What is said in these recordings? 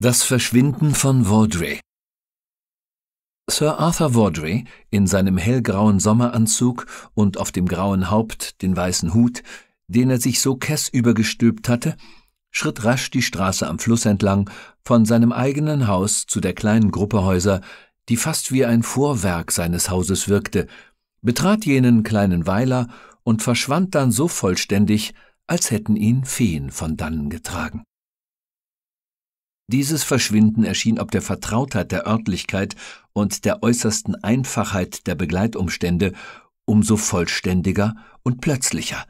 Das Verschwinden von Vaudrey Sir Arthur Vaudrey, in seinem hellgrauen Sommeranzug und auf dem grauen Haupt den weißen Hut, den er sich so kess übergestülpt hatte, schritt rasch die Straße am Fluss entlang, von seinem eigenen Haus zu der kleinen Gruppe Häuser, die fast wie ein Vorwerk seines Hauses wirkte, betrat jenen kleinen Weiler und verschwand dann so vollständig, als hätten ihn Feen von dannen getragen. Dieses Verschwinden erschien ob der Vertrautheit der Örtlichkeit und der äußersten Einfachheit der Begleitumstände umso vollständiger und plötzlicher.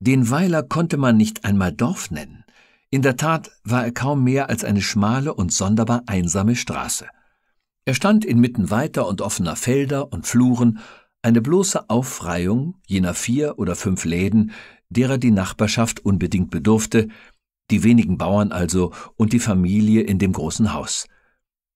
Den Weiler konnte man nicht einmal Dorf nennen. In der Tat war er kaum mehr als eine schmale und sonderbar einsame Straße. Er stand inmitten weiter und offener Felder und Fluren, eine bloße Aufreihung jener vier oder fünf Läden, derer die Nachbarschaft unbedingt bedurfte, die wenigen Bauern also und die Familie in dem großen Haus.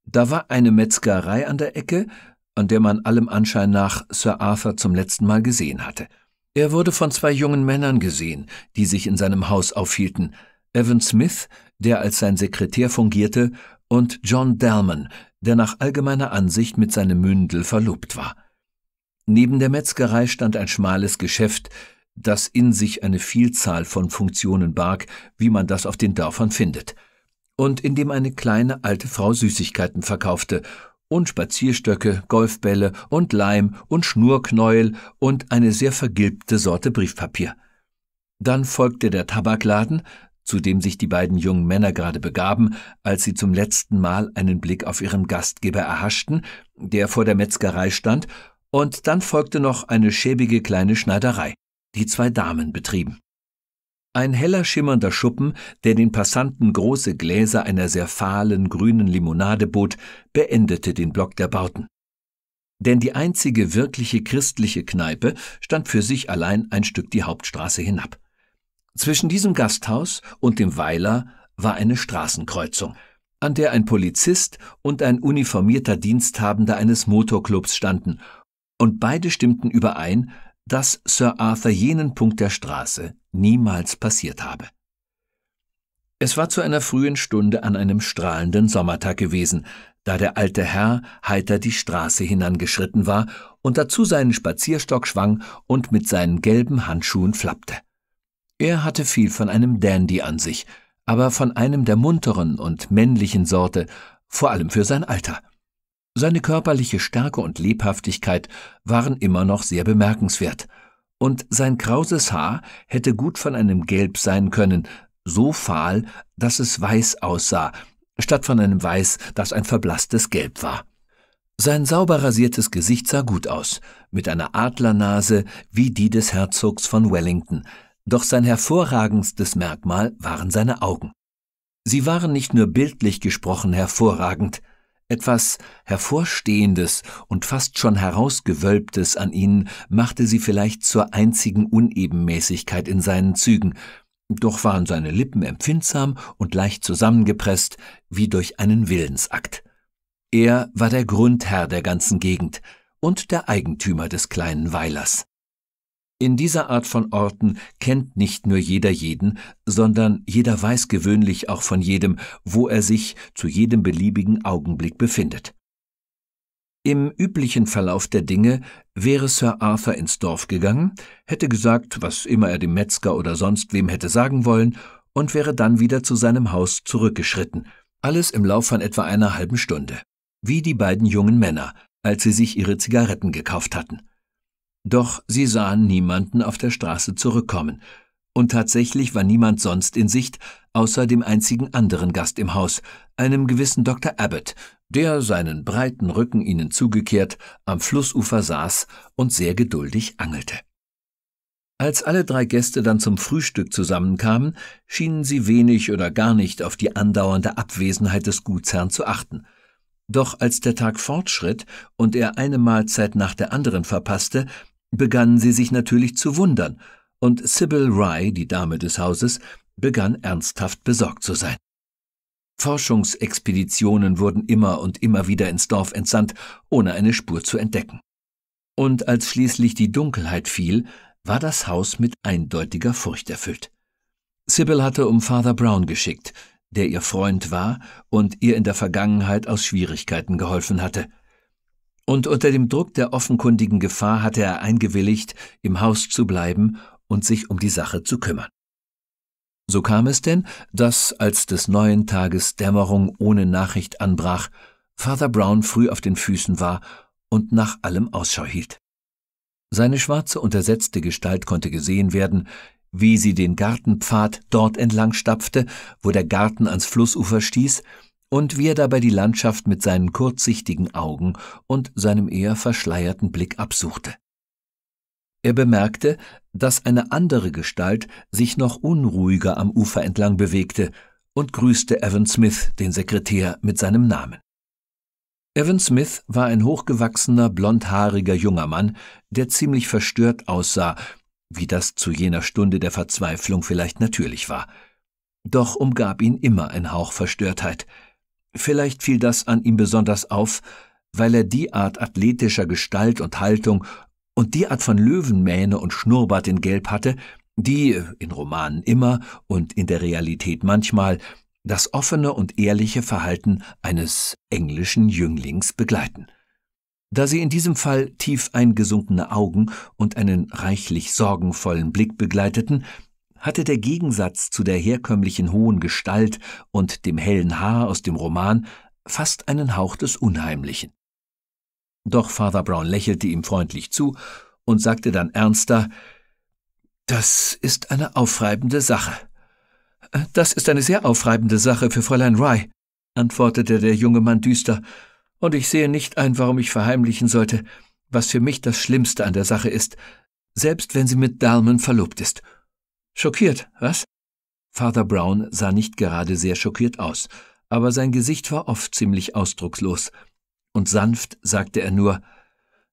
Da war eine Metzgerei an der Ecke, an der man allem Anschein nach Sir Arthur zum letzten Mal gesehen hatte. Er wurde von zwei jungen Männern gesehen, die sich in seinem Haus aufhielten, Evan Smith, der als sein Sekretär fungierte, und John Dalman, der nach allgemeiner Ansicht mit seinem Mündel verlobt war. Neben der Metzgerei stand ein schmales Geschäft, das in sich eine Vielzahl von Funktionen barg, wie man das auf den Dörfern findet, und in dem eine kleine alte Frau Süßigkeiten verkaufte und Spazierstöcke, Golfbälle und Leim und Schnurknäuel und eine sehr vergilbte Sorte Briefpapier. Dann folgte der Tabakladen, zu dem sich die beiden jungen Männer gerade begaben, als sie zum letzten Mal einen Blick auf ihren Gastgeber erhaschten, der vor der Metzgerei stand, und dann folgte noch eine schäbige kleine Schneiderei die zwei Damen betrieben. Ein heller schimmernder Schuppen, der den Passanten große Gläser einer sehr fahlen grünen Limonade bot, beendete den Block der Bauten. Denn die einzige wirkliche christliche Kneipe stand für sich allein ein Stück die Hauptstraße hinab. Zwischen diesem Gasthaus und dem Weiler war eine Straßenkreuzung, an der ein Polizist und ein uniformierter Diensthabender eines Motorclubs standen, und beide stimmten überein, dass Sir Arthur jenen Punkt der Straße niemals passiert habe. Es war zu einer frühen Stunde an einem strahlenden Sommertag gewesen, da der alte Herr heiter die Straße hinangeschritten war und dazu seinen Spazierstock schwang und mit seinen gelben Handschuhen flappte. Er hatte viel von einem Dandy an sich, aber von einem der munteren und männlichen Sorte, vor allem für sein Alter. Seine körperliche Stärke und Lebhaftigkeit waren immer noch sehr bemerkenswert, und sein krauses Haar hätte gut von einem Gelb sein können, so fahl, dass es weiß aussah, statt von einem Weiß, das ein verblasstes Gelb war. Sein sauber rasiertes Gesicht sah gut aus, mit einer Adlernase wie die des Herzogs von Wellington, doch sein hervorragendstes Merkmal waren seine Augen. Sie waren nicht nur bildlich gesprochen hervorragend, etwas Hervorstehendes und fast schon herausgewölbtes an ihnen machte sie vielleicht zur einzigen Unebenmäßigkeit in seinen Zügen, doch waren seine Lippen empfindsam und leicht zusammengepresst, wie durch einen Willensakt. Er war der Grundherr der ganzen Gegend und der Eigentümer des kleinen Weilers. In dieser Art von Orten kennt nicht nur jeder jeden, sondern jeder weiß gewöhnlich auch von jedem, wo er sich zu jedem beliebigen Augenblick befindet. Im üblichen Verlauf der Dinge wäre Sir Arthur ins Dorf gegangen, hätte gesagt, was immer er dem Metzger oder sonst wem hätte sagen wollen, und wäre dann wieder zu seinem Haus zurückgeschritten, alles im Lauf von etwa einer halben Stunde, wie die beiden jungen Männer, als sie sich ihre Zigaretten gekauft hatten. Doch sie sahen niemanden auf der Straße zurückkommen, und tatsächlich war niemand sonst in Sicht, außer dem einzigen anderen Gast im Haus, einem gewissen Dr. Abbott, der seinen breiten Rücken ihnen zugekehrt am Flussufer saß und sehr geduldig angelte. Als alle drei Gäste dann zum Frühstück zusammenkamen, schienen sie wenig oder gar nicht auf die andauernde Abwesenheit des Gutsherrn zu achten. Doch als der Tag fortschritt und er eine Mahlzeit nach der anderen verpasste, begannen sie sich natürlich zu wundern, und Sybil Rye, die Dame des Hauses, begann ernsthaft besorgt zu sein. Forschungsexpeditionen wurden immer und immer wieder ins Dorf entsandt, ohne eine Spur zu entdecken. Und als schließlich die Dunkelheit fiel, war das Haus mit eindeutiger Furcht erfüllt. Sybil hatte um Father Brown geschickt, der ihr Freund war und ihr in der Vergangenheit aus Schwierigkeiten geholfen hatte – und unter dem Druck der offenkundigen Gefahr hatte er eingewilligt, im Haus zu bleiben und sich um die Sache zu kümmern. So kam es denn, dass, als des neuen Tages Dämmerung ohne Nachricht anbrach, Father Brown früh auf den Füßen war und nach allem Ausschau hielt. Seine schwarze, untersetzte Gestalt konnte gesehen werden, wie sie den Gartenpfad dort entlang stapfte, wo der Garten ans Flussufer stieß, und wie er dabei die Landschaft mit seinen kurzsichtigen Augen und seinem eher verschleierten Blick absuchte. Er bemerkte, dass eine andere Gestalt sich noch unruhiger am Ufer entlang bewegte und grüßte Evan Smith, den Sekretär, mit seinem Namen. Evan Smith war ein hochgewachsener, blondhaariger junger Mann, der ziemlich verstört aussah, wie das zu jener Stunde der Verzweiflung vielleicht natürlich war. Doch umgab ihn immer ein Hauch Verstörtheit – Vielleicht fiel das an ihm besonders auf, weil er die Art athletischer Gestalt und Haltung und die Art von Löwenmähne und Schnurrbart in Gelb hatte, die, in Romanen immer und in der Realität manchmal, das offene und ehrliche Verhalten eines englischen Jünglings begleiten. Da sie in diesem Fall tief eingesunkene Augen und einen reichlich sorgenvollen Blick begleiteten, hatte der Gegensatz zu der herkömmlichen hohen Gestalt und dem hellen Haar aus dem Roman fast einen Hauch des Unheimlichen. Doch Father Brown lächelte ihm freundlich zu und sagte dann ernster Das ist eine aufreibende Sache. Das ist eine sehr aufreibende Sache für Fräulein Rye, antwortete der junge Mann düster, und ich sehe nicht ein, warum ich verheimlichen sollte, was für mich das Schlimmste an der Sache ist, selbst wenn sie mit Dalman verlobt ist Schockiert, was? Father Brown sah nicht gerade sehr schockiert aus, aber sein Gesicht war oft ziemlich ausdruckslos. Und sanft sagte er nur,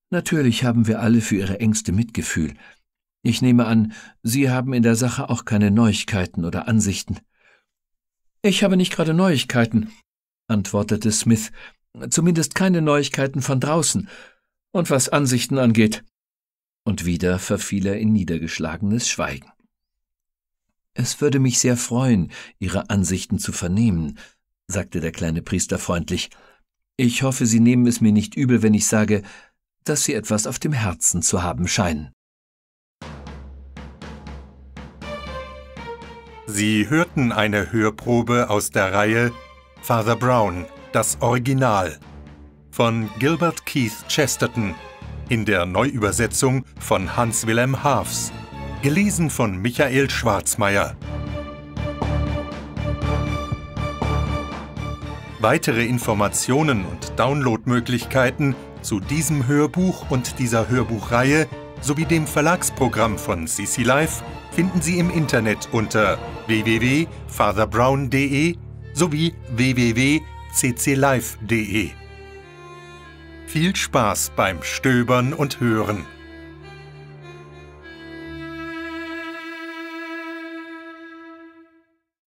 Natürlich haben wir alle für Ihre Ängste Mitgefühl. Ich nehme an, Sie haben in der Sache auch keine Neuigkeiten oder Ansichten. Ich habe nicht gerade Neuigkeiten, antwortete Smith, zumindest keine Neuigkeiten von draußen. Und was Ansichten angeht. Und wieder verfiel er in niedergeschlagenes Schweigen. Es würde mich sehr freuen, Ihre Ansichten zu vernehmen, sagte der kleine Priester freundlich. Ich hoffe, Sie nehmen es mir nicht übel, wenn ich sage, dass Sie etwas auf dem Herzen zu haben scheinen. Sie hörten eine Hörprobe aus der Reihe Father Brown, das Original von Gilbert Keith Chesterton in der Neuübersetzung von Hans Wilhelm Haafs. Gelesen von Michael Schwarzmeier. Weitere Informationen und Downloadmöglichkeiten zu diesem Hörbuch und dieser Hörbuchreihe sowie dem Verlagsprogramm von CC Live finden Sie im Internet unter www.fatherbrown.de sowie www.cclive.de. Viel Spaß beim Stöbern und Hören!